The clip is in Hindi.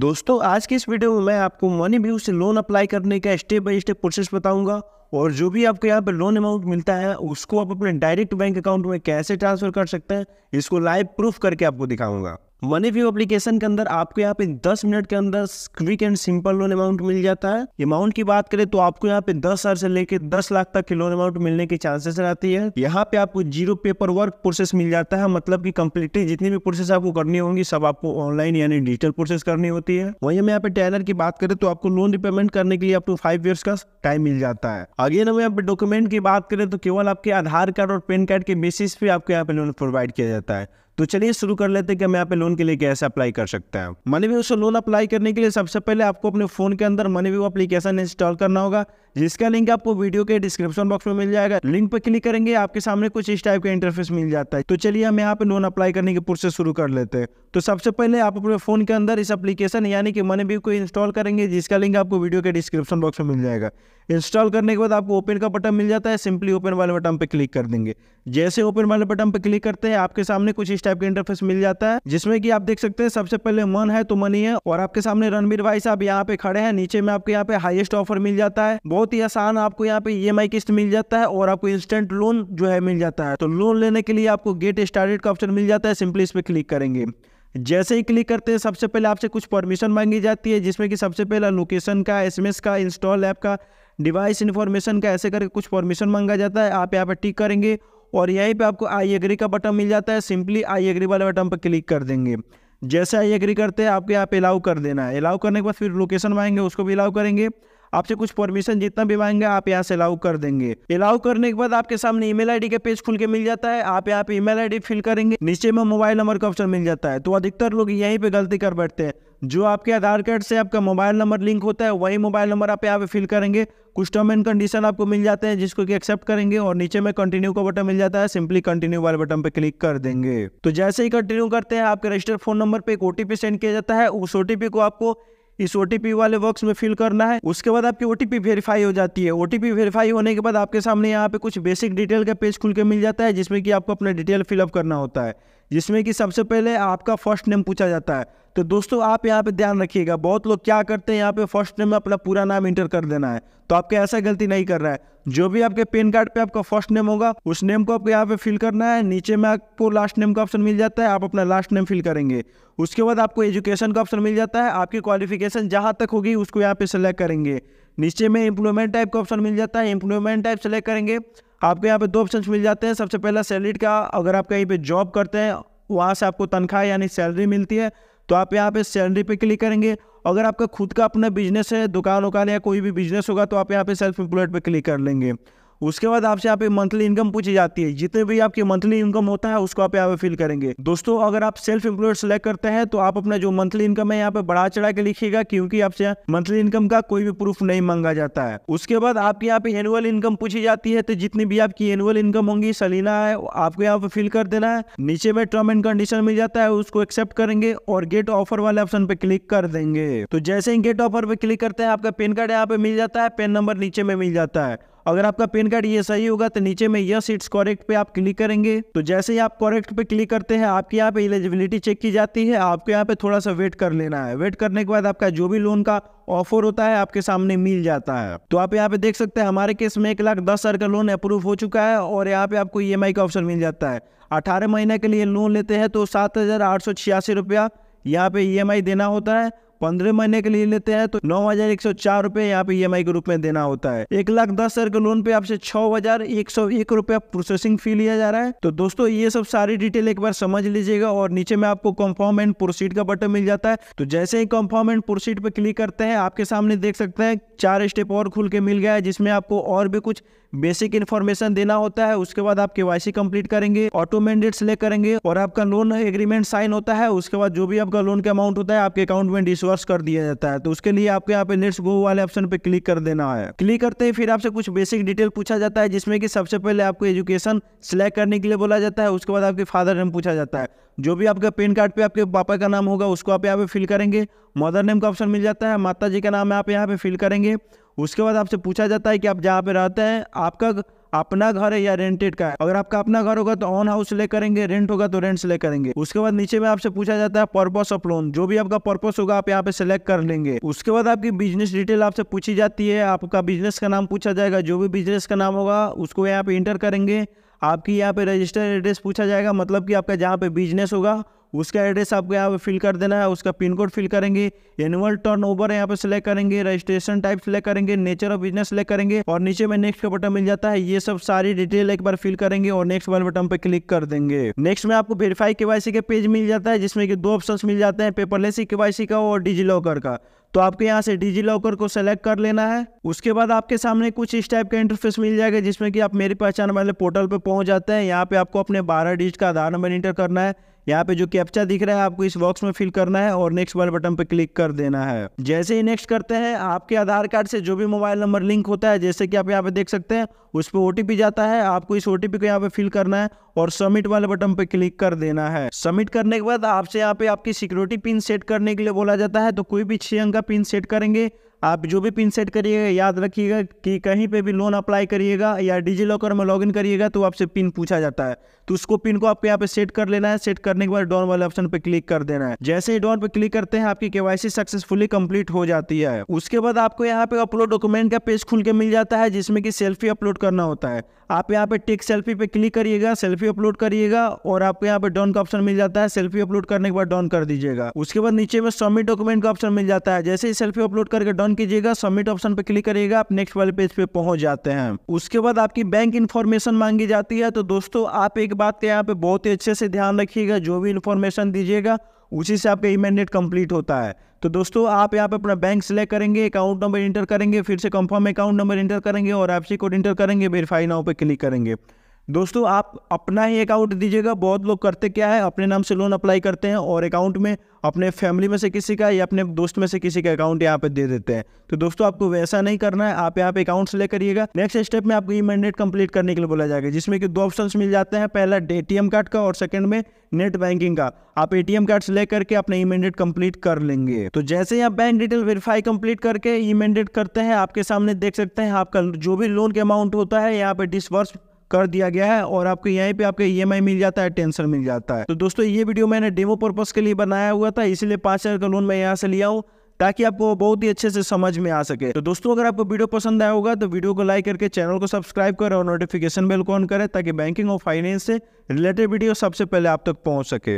दोस्तों आज के इस वीडियो में मैं आपको मनी व्यू से लोन अप्लाई करने का स्टेप बाय स्टेप प्रोसेस बताऊंगा और जो भी आपको यहाँ पर लोन अमाउंट मिलता है उसको आप अपने डायरेक्ट बैंक अकाउंट में कैसे ट्रांसफर कर सकते हैं इसको लाइव प्रूफ करके आपको दिखाऊंगा मनी व्यू एप्लीकेशन के अंदर आपको यहाँ पे 10 मिनट के अंदर quick and simple loan amount मिल जाता है अमाउंट की बात करें तो आपको यहाँ पे 10 हजार से लेकर 10 लाख तक के लोन अमाउंट मिलने के चांसेस रहती है यहाँ पे आपको जीरो पेपर वर्क प्रोसेस मिल जाता है मतलब कि कम्प्लीटली जितनी भी प्रोसेस आपको करनी होगी सब आपको ऑनलाइन यानी डिजिटल प्रोसेस करनी होती है वही हम यहाँ पे टेलर की बात करें तो आपको लोन रिपेमेंट करने के लिए आपको फाइव ईयर्स का टाइम मिल जाता है अगेन हम यहाँ पे डॉक्यूमेंट की बात करें तो केवल आपके आधार कार्ड और पेन कार्ड के बेसिस पे आपको यहाँ पे लोन प्रोवाइड किया जाता है तो चलिए शुरू कर लेते हैं कि हम यहाँ पे लोन के लिए कैसे अप्लाई कर सकते हैं मनी व्यू से लोन अप्लाई करने के लिए सबसे पहले आपको अपने फोन के अंदर मनी व्यू अप्लीकेशन इंस्टॉल करना होगा जिसका लिंक आपको वीडियो के डिस्क्रिप्शन बॉक्स में मिल जाएगा लिंक पर क्लिक करेंगे आपके सामने कुछ इस टाइप का इंटरफेस मिल जाता है तो चलिए हम यहाँ पे लोन अप्लाई करने की प्रोसेस शुरू कर लेते हैं तो सबसे पहले आप अपने फोन के अंदर इस एप्लीकेशन यानी कि मनी व्यू को इंस्टॉल करेंगे जिसका लिंक आपको वीडियो के डिस्क्रिप्शन बॉक्स में मिल जाएगा इंस्टॉल करने के बाद आपको ओपन का बटन मिल जाता है सिंपली ओपन वाले बटन पे क्लिक कर देंगे जैसे ओपन वाले बटन पे क्लिक करते हैं आपके सामने कुछ इस टाइप का इंटरफेस मिल जाता है जिसमें कि आप देख सकते हैं सबसे पहले मन है तो मनी है और आपके सामने रणबीर भाई साहब यहाँ पे खड़े हैं नीचे में आपके यहाँ पे हाइएस्ट ऑफर मिल जाता है बहुत बहुत ही आसान आपको यहाँ पे ई e किस्त मिल जाता है और आपको इंस्टेंट लोन जो है मिल जाता है तो लोन लेने के लिए आपको गेट स्टार्टेड का ऑप्शन मिल जाता है सिंपली इस पर क्लिक करेंगे जैसे ही क्लिक करते हैं सबसे पहले आपसे कुछ परमिशन मांगी जाती है जिसमें कि सबसे पहला लोकेशन का एसएमएस का इंस्टॉल ऐप का डिवाइस इन्फॉर्मेशन का ऐसे करके कुछ परमिशन मांगा जाता है आप यहाँ पर टिक करेंगे और यहीं पे आपको आई एग्री का बटन मिल जाता है सिंपली आई एग्री वाले बटन पर क्लिक कर देंगे जैसे आई एग्री करते हैं आपके यहाँ पे अलाउ कर देना है अलाउ करने के बाद फिर लोकेशन मांगेंगे उसको भी अलाउ करेंगे आपसे कुछ परमिशन जितना भी मांगे आप यहाँ से अलाउ कर देंगे अलाउ करने के बाद आपके सामने ईमेल आईडी का पेज खुल के मिल जाता है आप यहाँ पे ईमेल आईडी फिल करेंगे नीचे में मोबाइल नंबर का ऑप्शन मिल जाता है तो अधिकतर लोग यहीं पे गलती कर बैठते हैं जो आपके आधार कार्ड से आपका मोबाइल नंबर लिंक होता है वही मोबाइल नंबर आप यहाँ पे फिल करेंगे कुछ टर्म एंड कंडीशन आपको मिल जाते हैं जिसको कि एक्सेप्ट करेंगे और नीचे में कंटिन्यू का बटन मिल जाता है सिंपली कंटिन्यू वाले बटन पे क्लिक कर देंगे तो जैसे ही कंटिन्यू करते हैं आपके रजिस्टर फोन नंबर पे एक ओटीपी सेंड किया जाता है उस ओटीपी को आपको इस ओ वाले बॉक्स में फिल करना है उसके बाद आपकी ओ वेरीफाई हो जाती है ओ वेरीफाई होने के बाद आपके सामने यहाँ पे कुछ बेसिक डिटेल का पेज खुल के मिल जाता है जिसमें कि आपको अपना डिटेल फिलअप करना होता है जिसमें कि सबसे पहले आपका फर्स्ट नेम पूछा जाता है तो दोस्तों आप यहाँ पे ध्यान रखिएगा बहुत लोग क्या करते हैं यहाँ पे फर्स्ट नेम में अपना पूरा नाम इंटर कर देना है तो आपके ऐसा गलती नहीं कर रहा है जो भी आपके पेन कार्ड पे आपका फर्स्ट नेम होगा उस नेम को आपको यहाँ पे फिल करना है नीचे में आपको लास्ट नेम का ऑप्शन मिल जाता है आप अपना लास्ट नेम फिल करेंगे उसके बाद आपको एजुकेशन का ऑप्शन मिल जाता है आपकी क्वालिफिकेशन जहाँ तक होगी उसको यहाँ पे सेलेक्ट करेंगे नीचे में इम्प्लॉयमेंट टाइप का ऑप्शन मिल जाता है एम्प्लॉयमेंट टाइप सेलेक्ट करेंगे आपको यहाँ पे दो ऑप्शन मिल जाते हैं सबसे पहला सैलरीड का अगर आप कहीं पे जॉब करते हैं वहाँ से आपको तनख्वाह यानी सैलरी मिलती है तो आप यहाँ पे सैलरी पे क्लिक करेंगे अगर आपका खुद का अपना बिजनेस है दुकान वकान या कोई भी बिजनेस होगा तो आप यहाँ पे सेल्फ एम्प्लॉयड पे क्लिक कर लेंगे उसके बाद आपसे यहाँ पे मंथली इनकम पूछी जाती है जितने भी आपकी मंथली इनकम होता है उसको आप यहाँ पे फिल करेंगे दोस्तों अगर आप सेल्फ एम्प्लॉयड सेलेक्ट करते हैं तो आप अपना जो मंथली इनकम है यहाँ पे बढ़ा चढ़ा के लिखिएगा क्योंकि आपसे मंथली इनकम का कोई भी प्रूफ नहीं मांगा जाता है उसके बाद आपके यहाँ पे एनुअल इनकम पूछी जाती है तो जितनी भी आपकी एनुअल इनकम होंगी सलीना है आपको यहाँ पे फिल कर देना है नीचे में टर्म एंड कंडीशन मिल जाता है उसको एक्सेप्ट करेंगे और गेट ऑफर वाले ऑप्शन पे क्लिक कर देंगे तो जैसे ही गेट ऑफर पे क्लिक करते हैं आपका पेन कार्ड यहाँ पे मिल जाता है पेन नंबर नीचे में मिल जाता है अगर आपका पेन कार्ड ये सही होगा तो नीचे में यस इट्स कॉरेक्ट पे आप क्लिक करेंगे तो जैसे ही आप कॉरेक्ट पे क्लिक करते हैं आपके यहाँ पे एलिजिबिलिटी चेक की जाती है आपको यहाँ पे थोड़ा सा वेट कर लेना है वेट करने के बाद आपका जो भी लोन का ऑफर होता है आपके सामने मिल जाता है तो आप यहाँ पे देख सकते हैं हमारे केस में एक लाख दस हजार का लोन अप्रूव हो चुका है और यहाँ पे आपको ई e का ऑप्शन मिल जाता है अठारह महीने के लिए लोन लेते हैं तो सात हजार आठ सौ छियासी रुपया यहाँ पे ई e देना होता है पंद्रह महीने के लिए लेते हैं तो नौ हजार एक सौ चार रूपए यहाँ पे ई e के रूप में देना होता है एक लाख दस हजार के लोन पे आपसे छह हजार एक सौ एक रूपया प्रोसेसिंग फी लिया जा रहा है तो दोस्तों ये सब सारी डिटेल एक बार समझ लीजिएगा और नीचे में आपको कंफर्म एंड प्रोसीड का बटन मिल जाता है तो जैसे ही कंफर्म एंड प्रोसीड पे क्लिक करते हैं आपके सामने देख सकते हैं चार स्टेप और खुल के मिल गया है जिसमें आपको और भी कुछ बेसिक इन्फॉर्मेशन देना होता है उसके बाद आप के वाई कंप्लीट करेंगे ऑटो मैंडेट सिलेक्ट करेंगे और आपका लोन एग्रीमेंट साइन होता है उसके बाद जो भी आपका लोन का अमाउंट होता है आपके अकाउंट में डिस सोर्स कर दिया जाता है तो उसके लिए आपके यहाँ पे नेट्स गो वाले ऑप्शन पे क्लिक कर देना है क्लिक करते ही फिर आपसे कुछ बेसिक डिटेल पूछा जाता है जिसमें कि सबसे पहले आपको एजुकेशन सिलेक्ट करने के लिए बोला जाता है उसके बाद आपके फादर नेम पूछा जाता है जो भी आपका पेन कार्ड पे आपके पापा का नाम होगा उसको आप यहाँ पे फिल करेंगे मदर नेम का ऑप्शन मिल जाता है माता जी का नाम आप यहाँ पे फिल करेंगे उसके बाद आपसे पूछा जाता है कि आप जहाँ पे रहते हैं आपका अपना घर है या रेंटेड का है अगर आपका अपना घर होगा तो ऑन हाउस ले करेंगे रेंट होगा तो रेंट ले करेंगे उसके बाद नीचे में आपसे पूछा जाता है पर्पस ऑफ लोन जो भी आपका पर्पस होगा आप यहाँ पे सिलेक्ट कर लेंगे उसके बाद आपकी बिजनेस डिटेल आपसे पूछी जाती है आपका बिजनेस का नाम पूछा जाएगा जो भी बिजनेस का नाम होगा उसको यहाँ पे इंटर करेंगे आपकी यहाँ पे रजिस्टर एड्रेस पूछा जाएगा मतलब कि आपका जहाँ पे बिजनेस होगा उसका एड्रेस आपको यहाँ पे फिल कर देना है उसका पिन कोड फिल करेंगे एनुअल टर्न ओवर यहाँ पे सिलेक्ट करेंगे रजिस्ट्रेशन टाइप सिलेक्ट करेंगे नेचर ऑफ बिजनेस सिलेक्ट करेंगे और नीचे में नेक्स्ट का बटन मिल जाता है ये सब सारी डिटेल एक बार फिल करेंगे और नेक्स्ट वाले बटन पर क्लिक कर देंगे नेक्स्ट में आपको वेरीफाई केवासी का पेज मिल जाता है जिसमें कि दो ऑप्शन मिल जाते हैं पेपरलेस केवासी का और डिजी लॉकर का तो आपके यहाँ से डिजी लॉकर को सेलेक्ट कर लेना है उसके बाद आपके सामने कुछ इस टाइप का इंटरफेस मिल जाएगा जिसमें कि आप मेरी पहचान वाले पोर्टल पर पहुंच जाते हैं यहाँ पे आपको अपने बारह डिजिट का आधार नंबर इंटर करना है यहाँ पे जो कैप्चा दिख रहा है आपको इस बॉक्स में फिल करना है और नेक्स्ट वाले बटन पे क्लिक कर देना है जैसे ही नेक्स्ट करते हैं आपके आधार कार्ड से जो भी मोबाइल नंबर लिंक होता है जैसे कि आप यहाँ पे देख सकते हैं उस पर ओ जाता है आपको इस ओ को यहाँ पे फिल करना है और सबमिट वाले बटन पे क्लिक कर देना है सबमिट करने के बाद आपसे यहाँ पे आपकी सिक्योरिटी पिन सेट करने के लिए बोला जाता है तो कोई भी छह अंक का पिन सेट करेंगे आप जो भी पिन सेट करिएगा याद रखिएगा कि कहीं पे भी लोन अप्लाई करिएगा या डिजी लॉकर में लॉगिन करिएगा तो आपसे पिन पूछा जाता है तो उसको पिन को आपको यहाँ पे सेट कर लेना है सेट करने के बाद डॉन वाले ऑप्शन पे क्लिक कर देना है जैसे ही डॉन पे क्लिक करते हैं आपकी केवाईसी सक्सेसफुली कंप्लीट हो जाती है उसके बाद आपको यहाँ पे अपलोड डॉक्यूमेंट का पेज खुल के मिल जाता है जिसमें की सेल्फी अपलोड करना होता है आप यहाँ पे टेक सेल्फी पे क्लिक करिएगा सेल्फी सेल्फी अपलोड करिएगा और आपको यहाँ पे डॉन का ऑप्शन मिल जाता है सेल्फी अपलोड करने के बाद डॉन कर दीजिएगा उसके बाद नीचे में सबमिट डॉक्यूमेंट का ऑप्शन मिल जाता है जैसे ही सेल्फी अपलोड करके डॉन कीजिएगा सबमिट ऑप्शन पे क्लिक करिएगा आप नेक्स्ट वाले पेज पे पहुंच जाते हैं उसके बाद आपकी बैंक इन्फॉर्मेशन मांगी जाती है तो दोस्तों आप एक बात यहाँ पे बहुत ही अच्छे से ध्यान रखिएगा जो भी इन्फॉर्मेशन दीजिएगा उसी से आपका ई मैंडेट कंप्लीट होता है तो दोस्तों आप यहाँ पे अपना बैंक सेलेक्ट करेंगे अकाउंट नंबर इंटर करेंगे फिर से कंफर्म अकाउंट नंबर इंटर करेंगे और एफ कोड इंटर करेंगे वेरीफाई नाउ पे क्लिक करेंगे दोस्तों आप अपना ही अकाउंट दीजिएगा बहुत लोग करते क्या है अपने नाम से लोन अप्लाई करते हैं और अकाउंट में अपने फैमिली में से किसी का या अपने दोस्त में से किसी का अकाउंट यहाँ पे दे देते हैं तो दोस्तों आपको वैसा नहीं करना है आप यहाँ पे अकाउंट से करिएगा नेक्स्ट स्टेप में आपको ई मैंडेट कम्प्लीट करने के लिए बोला जाएगा जिसमें कि दो ऑप्शन मिल जाते हैं पहला ए कार्ड का और सेकंड में नेट बैंकिंग का आप एम कार्ड से करके अपना ई मैंडेट कम्प्लीट कर लेंगे तो जैसे ही आप बैंक डिटेल वेरीफाई कम्प्लीट करके ई मैंडेट करते हैं आपके सामने देख सकते हैं आपका जो भी लोन के अमाउंट होता है यहाँ पे डिसबर्स कर दिया गया है और आपको यहीं पे आपका ई e मिल जाता है टेंशन मिल जाता है तो दोस्तों ये वीडियो मैंने डेमो पर्पज के लिए बनाया हुआ था इसलिए पाँच हज़ार का लोन मैं यहाँ से लिया हूँ ताकि आपको बहुत ही अच्छे से समझ में आ सके तो दोस्तों अगर आपको वीडियो पसंद आया होगा तो वीडियो को लाइक करके चैनल को सब्सक्राइब करें और नोटिफिकेशन बेल को ऑन करें ताकि बैंकिंग और फाइनेंस से रिलेटेड वीडियो सबसे पहले आप तक पहुंच सके